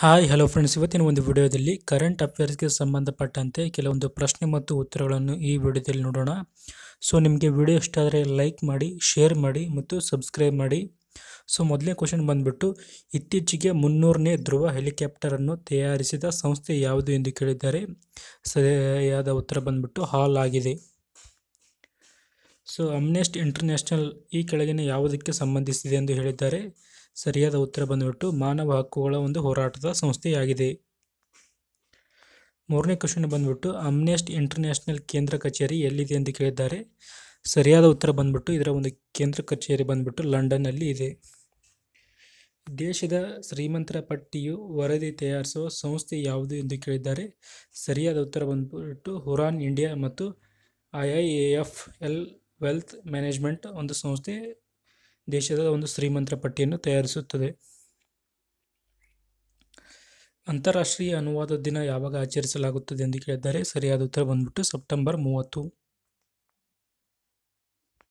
hi hello friends ಇವತ್ತಿನ ಒಂದು ವಿಡಿಯೋದಲ್ಲಿ ಕರೆಂಟ್ ಅಫೇರ್ಸ್ಗೆ ಸಂಬಂಧಪಟ್ಟಂತೆ ಕೆಲವೊಂದು ಪ್ರಶ್ನೆ ಮತ್ತು ಉತ್ತರಗಳನ್ನು ಈ ವಿಡಿಯೋದಲ್ಲಿ ನೋಡೋಣ ಸೊ ನಿಮಗೆ ವಿಡಿಯೋ ಇಷ್ಟ ಆದರೆ ಲೈಕ್ ಮಾಡಿ ಶೇರ್ ಮಾಡಿ ಮತ್ತು ಸಬ್ಸ್ಕ್ರೈಬ್ ಮಾಡಿ ಸೊ ಮೊದಲನೇ ಕ್ವಶನ್ ಬಂದುಬಿಟ್ಟು ಇತ್ತೀಚೆಗೆ ಮುನ್ನೂರನೇ ಧ್ರುವ ಹೆಲಿಕಾಪ್ಟರನ್ನು ತಯಾರಿಸಿದ ಸಂಸ್ಥೆ ಯಾವುದು ಎಂದು ಕೇಳಿದ್ದಾರೆ ಸರಿಯಾದ ಉತ್ತರ ಬಂದುಬಿಟ್ಟು ಹಾಲ್ ಆಗಿದೆ ಸೊ ಅಮ್ನೆಸ್ಟ್ ಇಂಟರ್ನ್ಯಾಷನಲ್ ಈ ಕೆಳಗಿನ ಯಾವುದಕ್ಕೆ ಸಂಬಂಧಿಸಿದೆ ಎಂದು ಹೇಳಿದ್ದಾರೆ ಸರಿಯಾದ ಉತ್ತರ ಬಂದುಬಿಟ್ಟು ಮಾನವ ಹಕ್ಕುಗಳ ಒಂದು ಹೋರಾಟದ ಸಂಸ್ಥೆಯಾಗಿದೆ ಮೂರನೇ ಕ್ವಶನ್ ಬಂದ್ಬಿಟ್ಟು ಅಮ್ನೆಸ್ಟ್ ಇಂಟರ್ನ್ಯಾಷನಲ್ ಕೇಂದ್ರ ಕಚೇರಿ ಎಲ್ಲಿದೆ ಎಂದು ಕೇಳಿದ್ದಾರೆ ಸರಿಯಾದ ಉತ್ತರ ಬಂದ್ಬಿಟ್ಟು ಇದರ ಒಂದು ಕೇಂದ್ರ ಕಚೇರಿ ಬಂದ್ಬಿಟ್ಟು ಲಂಡನ್ನಲ್ಲಿ ಇದೆ ದೇಶದ ಶ್ರೀಮಂತರ ಪಟ್ಟಿಯು ವರದಿ ತಯಾರಿಸುವ ಸಂಸ್ಥೆ ಯಾವುದು ಎಂದು ಕೇಳಿದ್ದಾರೆ ಸರಿಯಾದ ಉತ್ತರ ಬಂದುಬಿಟ್ಟು ಹುರಾನ್ ಇಂಡಿಯಾ ಮತ್ತು I I A F L wealth management ಒಂದು ಸಂಸ್ಥೆ ದೇಶದ ಒಂದು ಶ್ರೀಮಂತರ ಪಟ್ಟಿಯನ್ನು ತಯಾರಿಸುತ್ತದೆ ಅಂತಾರಾಷ್ಟ್ರೀಯ ಅನುವಾದ ದಿನ ಯಾವಾಗ ಆಚರಿಸಲಾಗುತ್ತದೆ ಎಂದು ಕೇಳಿದ್ದಾರೆ ಸರಿಯಾದ ಉತ್ತರ ಬಂದ್ಬಿಟ್ಟು ಸೆಪ್ಟೆಂಬರ್ ಮೂವತ್ತು